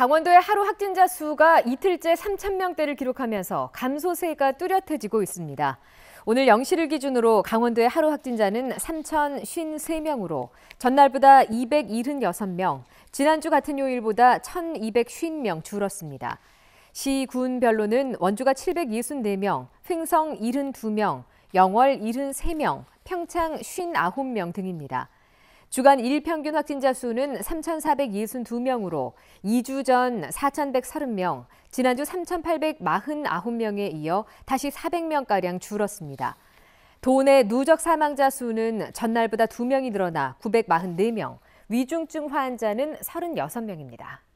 강원도의 하루 확진자 수가 이틀째 3천 명대를 기록하면서 감소세가 뚜렷해지고 있습니다. 오늘 0시를 기준으로 강원도의 하루 확진자는 3,053명으로 전날보다 276명, 지난주 같은 요일보다 1,250명 줄었습니다. 시, 군별로는 원주가 764명, 횡성 72명, 영월 73명, 평창 59명 등입니다. 주간 일평균 확진자 수는 3,462명으로 2주 전 4,130명, 지난주 3,849명에 이어 다시 400명가량 줄었습니다. 도내 누적 사망자 수는 전날보다 2명이 늘어나 944명, 위중증 환자는 36명입니다.